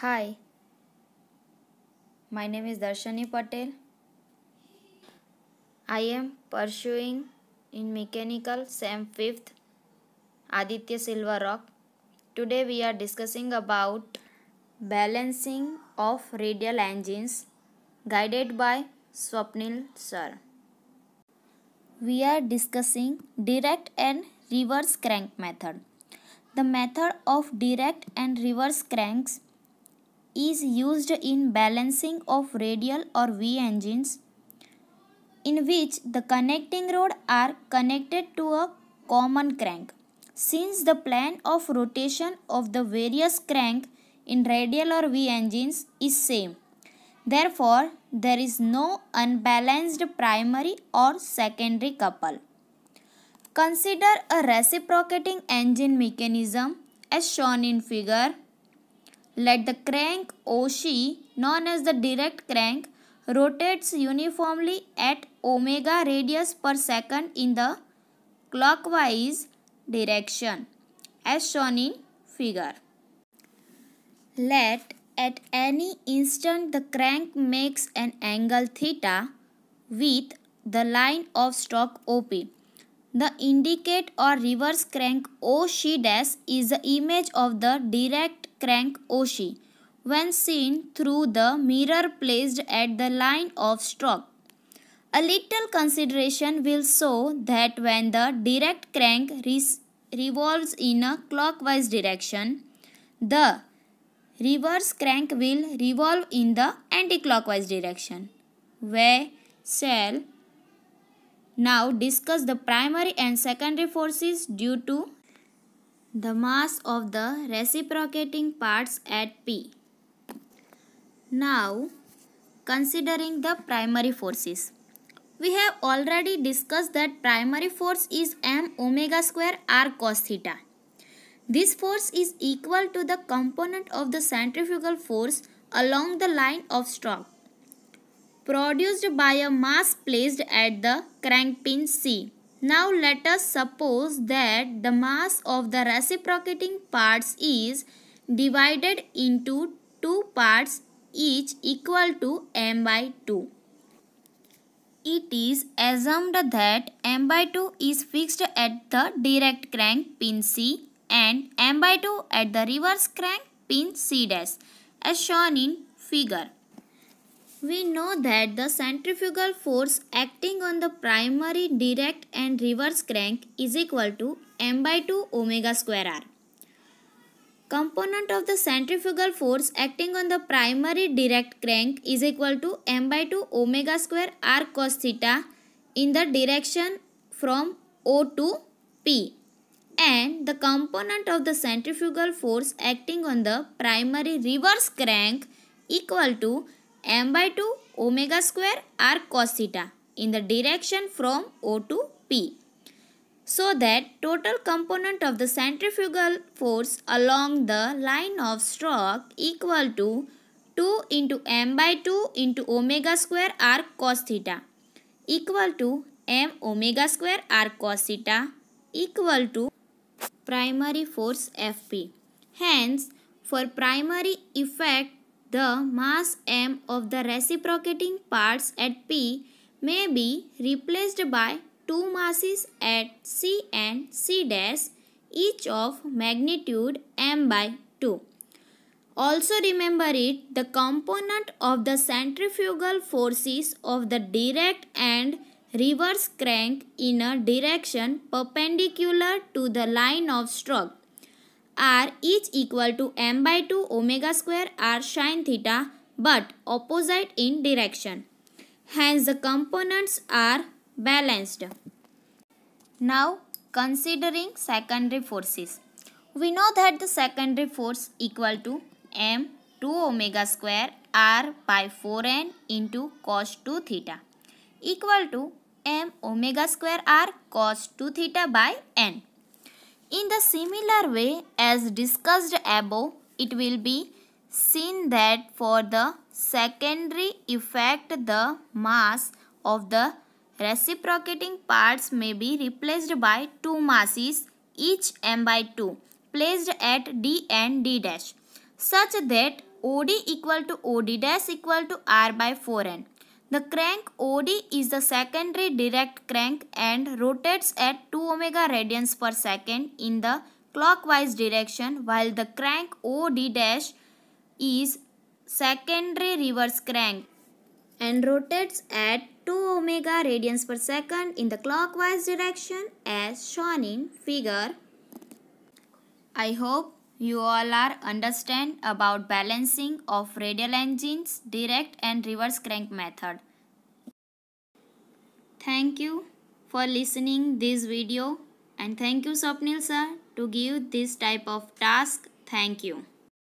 Hi, my name is Darshani Patel. I am pursuing in mechanical Sam 5th Aditya Silver Rock. Today we are discussing about balancing of radial engines guided by Swapnil Sir. We are discussing direct and reverse crank method. The method of direct and reverse cranks is used in balancing of radial or V engines in which the connecting rods are connected to a common crank. Since the plan of rotation of the various crank in radial or V engines is same, therefore there is no unbalanced primary or secondary couple. Consider a reciprocating engine mechanism as shown in figure let the crank OC, known as the direct crank, rotates uniformly at omega radius per second in the clockwise direction as shown in figure. Let at any instant the crank makes an angle theta with the line of stroke OP. The indicate or reverse crank OC dash is the image of the direct crank Oshi when seen through the mirror placed at the line of stroke. A little consideration will show that when the direct crank revolves in a clockwise direction, the reverse crank will revolve in the anticlockwise direction. We shall now discuss the primary and secondary forces due to the mass of the reciprocating parts at P. Now, considering the primary forces. We have already discussed that primary force is m omega square r cos theta. This force is equal to the component of the centrifugal force along the line of stroke produced by a mass placed at the crank pin C. Now let us suppose that the mass of the reciprocating parts is divided into two parts each equal to m by 2. It is assumed that m by 2 is fixed at the direct crank pin C and m by 2 at the reverse crank pin C dash as shown in figure. We know that the centrifugal force acting on the primary direct and reverse crank is equal to m by 2 omega square r. Component of the centrifugal force acting on the primary direct crank is equal to m by 2 omega square r cos theta in the direction from O to P and the component of the centrifugal force acting on the primary reverse crank equal to m by 2 omega square r cos theta in the direction from O to P. So that total component of the centrifugal force along the line of stroke equal to 2 into m by 2 into omega square r cos theta equal to m omega square r cos theta equal to primary force Fp. Hence, for primary effect the mass m of the reciprocating parts at P may be replaced by two masses at C and C dash each of magnitude m by 2. Also remember it the component of the centrifugal forces of the direct and reverse crank in a direction perpendicular to the line of stroke r is equal to m by 2 omega square r sine theta but opposite in direction. Hence the components are balanced. Now considering secondary forces. We know that the secondary force equal to m 2 omega square r by 4n into cos 2 theta equal to m omega square r cos 2 theta by n. In the similar way as discussed above, it will be seen that for the secondary effect the mass of the reciprocating parts may be replaced by two masses each m by 2 placed at d and d dash such that OD equal to OD dash equal to R by 4N the crank OD is the secondary direct crank and rotates at 2 omega radians per second in the clockwise direction while the crank OD dash is secondary reverse crank and rotates at 2 omega radians per second in the clockwise direction as shown in figure. I hope you all are understand about balancing of radial engines, direct and reverse crank method. Thank you for listening this video and thank you Swapnil sir to give this type of task. Thank you.